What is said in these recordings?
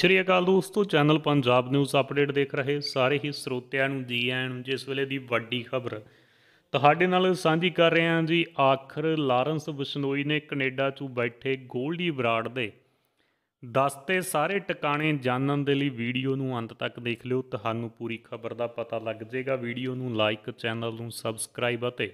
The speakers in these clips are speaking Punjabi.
ਸ਼੍ਰੀ ਅਕਾਲ ਦੋਸਤੋ ਚੈਨਲ ਪੰਜਾਬ ਨਿਊਜ਼ ਅਪਡੇਟ ਦੇਖ ਰਹੇ ਸਾਰੇ ਹੀ ਸਰੋਤਿਆਂ ਨੂੰ ਜੀ ਆਇਆਂ ਨੂੰ ਜਿਸ ਵੇਲੇ ਦੀ ਵੱਡੀ ਖਬਰ ਤੁਹਾਡੇ ਨਾਲ ਸਾਂਝੀ ਕਰ ਰਹੇ ਹਾਂ ਜੀ ਆਖਰ ਲਾਰੈਂਸ ਬਿਸ਼ਨੋਈ ਨੇ ਕੈਨੇਡਾ 'ਚ ਬੈਠੇ ਗੋਲਡੀ ਬਰਾੜ ਦੇ ਦਸਤੇ ਸਾਰੇ ਟਿਕਾਣੇ ਜਾਣਨ ਦੇ ਲਈ ਵੀਡੀਓ ਨੂੰ ਅੰਤ ਤੱਕ ਦੇਖ ਲਿਓ ਤੁਹਾਨੂੰ ਪੂਰੀ ਖਬਰ ਦਾ ਪਤਾ ਲੱਗ ਜਾਏਗਾ ਵੀਡੀਓ ਨੂੰ ਲਾਈਕ ਚੈਨਲ ਨੂੰ ਸਬਸਕ੍ਰਾਈਬ ਅਤੇ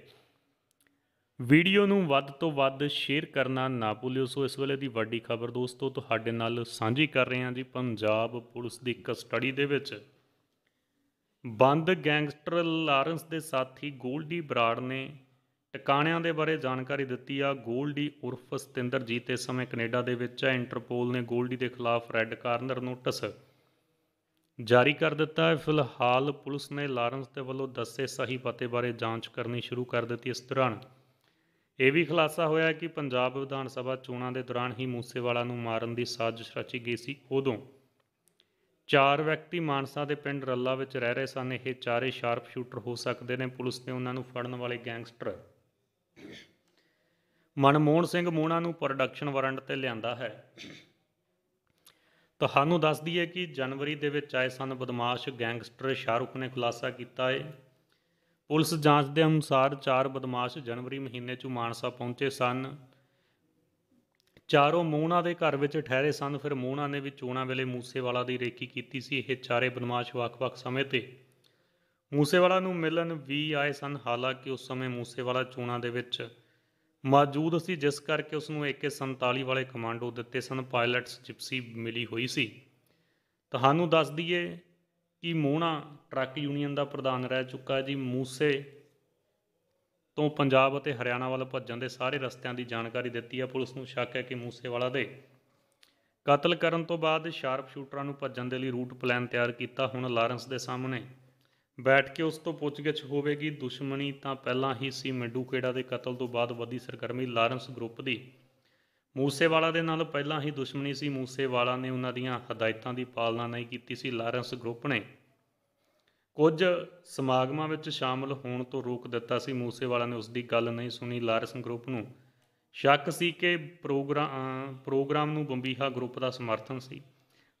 ਵੀਡੀਓ ਨੂੰ ਵੱਧ ਤੋਂ ਵੱਧ ਸ਼ੇਅਰ ਕਰਨਾ ਨਾ ਭੁੱਲਿਓ ਸੋ ਇਸ ਵੇਲੇ ਦੀ ਵੱਡੀ ਖਬਰ ਦੋਸਤੋ ਤੁਹਾਡੇ ਨਾਲ ਸਾਂਝੀ ਕਰ ਰਹੇ ਹਾਂ ਜੀ ਪੰਜਾਬ ਪੁਲਿਸ ਦੀ ਕਸਟਡੀ ਦੇ ਵਿੱਚ ਬੰਦ ਗੈਂਗਸਟਰ ਲਾਰੈਂਸ ਦੇ ਸਾਥੀ ਗੋਲਡੀ ਬਰਾੜ ਨੇ ਟਿਕਾਣਿਆਂ ਦੇ ਬਾਰੇ ਜਾਣਕਾਰੀ ਦਿੱਤੀ ਆ ਗੋਲਡੀ ਉਰਫ ਸਤਿੰਦਰਜੀਤ ਇਸ ਸਮੇਂ ਕੈਨੇਡਾ ਦੇ ਵਿੱਚ ਹੈ ਇੰਟਰਪੋਲ ਨੇ ਗੋਲਡੀ ਦੇ ਖਿਲਾਫ ਰੈੱਡ ਕਾਰਨਰ ਨੋਟਿਸ ਜਾਰੀ ਕਰ ਦਿੱਤਾ ਹੈ ਫਿਲਹਾਲ ਪੁਲਿਸ ਨੇ ਲਾਰੈਂਸ ਦੇ ਵੱਲੋਂ ਦੱਸੇ ਸਹੀ ਪਤੇ ਬਾਰੇ ਜਾਂਚ ਕਰਨੀ ਸ਼ੁਰੂ ਕਰ ਦਿੱਤੀ ਇਸ ਦੌਰਾਨ ਇਹ ਵੀ ਖੁਲਾਸਾ ਹੋਇਆ ਕਿ ਪੰਜਾਬ ਵਿਧਾਨ ਸਭਾ ਚੋਣਾਂ ਦੇ ਦੌਰਾਨ ਹੀ ਮੂਸੇਵਾਲਾ ਨੂੰ ਮਾਰਨ ਦੀ ਸਾਜ਼ਿਸ਼ ਰਚੀ ਗਈ ਸੀ ਉਦੋਂ ਚਾਰ ਵਿਅਕਤੀ ਮਾਨਸਾ ਦੇ ਪਿੰਡ ਰੱਲਾ ਵਿੱਚ ਰਹਿ ਰਹੇ ਸਨ ਇਹ ਚਾਰੇ ਸ਼ਾਰਪ ਸ਼ੂਟਰ ਹੋ ਸਕਦੇ ਨੇ ਪੁਲਿਸ ਨੇ ਉਹਨਾਂ ਨੂੰ ਫੜਨ ਵਾਲੇ ਗੈਂਗਸਟਰ ਮਨਮੋਹਨ ਸਿੰਘ ਮੋਣਾ ਨੂੰ ਪ੍ਰੋਡਕਸ਼ਨ ਵਾਰੰਟ ਤੇ ਲਿਆਂਦਾ ਹੈ ਤੁਹਾਨੂੰ ਦੱਸ ਦਈਏ ਕਿ ਜਨਵਰੀ ਦੇ ਵਿੱਚ ਆਏ ਸਨ ਬਦਮਾਸ਼ ਗੈਂਗਸਟਰ ਸ਼ਾਹਰੁਖ ਨੇ ਖੁਲਾਸਾ ਕੀਤਾ ਹੈ ਪੁਲਿਸ ਜਾਂਚ ਦੇ ਅਨੁਸਾਰ ਚਾਰ ਬਦਮਾਸ਼ ਜਨਵਰੀ ਮਹੀਨੇ 'ਚ ਮਾਨਸਾ ਪਹੁੰਚੇ ਸਨ ਚਾਰੋਂ ਮੂਹਣਾ ਦੇ ਘਰ ਵਿੱਚ ਠਹਿਰੇ ਸਨ ਫਿਰ ਮੂਹਣਾ ਨੇ ਵੀ ਚੋਣਾ ਵੇਲੇ ਮੂਸੇਵਾਲਾ ਦੀ ਰੇਕੀ ਕੀਤੀ ਸੀ ਇਹ ਚਾਰੇ ਬਦਮਾਸ਼ ਵੱਖ-ਵੱਖ ਸਮੇਂ ਤੇ ਮੂਸੇਵਾਲਾ ਨੂੰ ਮਿਲਣ ਵੀ ਆਏ ਸਨ ਹਾਲਾਂਕਿ ਉਸ ਸਮੇਂ ਮੂਸੇਵਾਲਾ ਚੋਣਾ ਦੇ ਵਿੱਚ ਮੌਜੂਦ ਸੀ ਜਿਸ ਕਰਕੇ ਉਸ ਨੂੰ AK-47 ਵਾਲੇ ਕਮਾਂਡੋ ਦਿੱਤੇ ਸਨ ਪਾਇਲਟਸ ਜਿਪਸੀ ਮਿਲੀ ਹੋਈ ਸੀ ਤੁਹਾਨੂੰ ਦੱਸ ਦਈਏ ਕੀ ਮੋਣਾ ਟਰੱਕ ਯੂਨੀਅਨ ਦਾ ਪ੍ਰਧਾਨ ਰਹਿ ਚੁੱਕਾ ਜੀ ਮੂਸੇ ਤੋਂ ਪੰਜਾਬ ਅਤੇ ਹਰਿਆਣਾ ਵੱਲ ਭੱਜਣ ਦੇ ਸਾਰੇ ਰਸਤਿਆਂ ਦੀ ਜਾਣਕਾਰੀ ਦਿੱਤੀ ਹੈ ਪੁਲਿਸ ਨੂੰ ਸ਼ੱਕ ਹੈ ਕਿ ਮੂਸੇਵਾਲਾ ਦੇ ਕਤਲ ਕਰਨ ਤੋਂ ਬਾਅਦ ਸ਼ਾਰਪ ਸ਼ੂਟਰਾਂ ਨੂੰ ਭੱਜਣ ਦੇ ਲਈ ਰੂਟ ਪਲਾਨ ਤਿਆਰ ਕੀਤਾ ਹੁਣ ਲਾਰੈਂਸ ਦੇ ਸਾਹਮਣੇ ਬੈਠ ਕੇ ਉਸ ਤੋਂ ਪੁੱਛਗਿੱਛ ਹੋਵੇਗੀ ਦੁਸ਼ਮਣੀ ਤਾਂ ਪਹਿਲਾਂ ਹੀ ਸੀ ਮੈਡੂਕੇੜਾ ਦੇ ਕਤਲ ਤੋਂ ਬਾਅਦ ਵੱਧੀ ਸਰਗਰਮੀ ਲਾਰੈਂਸ ਗਰੁੱਪ ਦੀ ਮੂਸੇਵਾਲਾ ਦੇ ਨਾਲ ਪਹਿਲਾਂ ਹੀ ਦੁਸ਼ਮਣੀ ਸੀ ਮੂਸੇਵਾਲਾ ਨੇ ਉਹਨਾਂ ਦੀਆਂ ਹਦਾਇਤਾਂ ਦੀ ਪਾਲਣਾ ਨਹੀਂ ਕੀਤੀ ਸੀ ਲਾਰੈਂਸ ਗਰੁੱਪ ਨੇ ਕੁਝ ਸਮਾਗਮਾਂ ਵਿੱਚ ਸ਼ਾਮਲ ਹੋਣ ਤੋਂ ਰੋਕ ਦਿੱਤਾ ਸੀ ਮੂਸੇਵਾਲਾ ਨੇ ਉਸ ਦੀ ਗੱਲ ਨਹੀਂ ਸੁਣੀ ਲਾਰੈਂਸ ਗਰੁੱਪ ਨੂੰ ਸ਼ੱਕ ਸੀ ਕਿ ਪ੍ਰੋਗਰਾਮ ਪ੍ਰੋਗਰਾਮ ਨੂੰ ਬੰਬੀਹਾ ਗਰੁੱਪ ਦਾ ਸਮਰਥਨ ਸੀ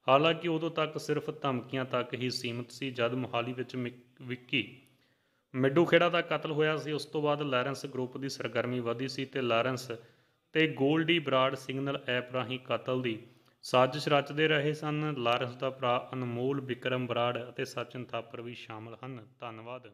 ਹਾਲਾਂਕਿ ਉਦੋਂ ਤੱਕ ਸਿਰਫ ਧਮਕੀਆਂ ਤੱਕ ਹੀ ਸੀਮਤ ਸੀ ਜਦ ਮੁਹਾਲੀ ਵਿੱਚ ਵਿੱਕੀ ਮਿੱਡੂ ਖੇੜਾ ਦਾ ਕਤਲ ਹੋਇਆ ਸੀ ਉਸ ਤੋਂ ਬਾਅਦ ਲਾਰੈਂਸ ਗਰੁੱਪ ਦੀ ਸਰਗਰਮੀ ਵਧੀ ਸੀ ਤੇ ਲਾਰੈਂਸ ਤੇ ਗੋਲਡੀ ਬਰਾਡ ਸਿਗਨਲ ਐਪ ਰਾਹੀਂ ਕਤਲ ਦੀ ਸਾਜ਼ਿਸ਼ ਰਚਦੇ ਰਹੇ ਸਨ ਲਾਰੈਂਸ ਦਾ ਭਰਾ ਅਨਮੋਲ ਵਿਕਰਮ ਬਰਾੜ ਅਤੇ ਸਚਿਨ ਥਾਪਰ ਵੀ ਸ਼ਾਮਲ ਹਨ ਧੰਨਵਾਦ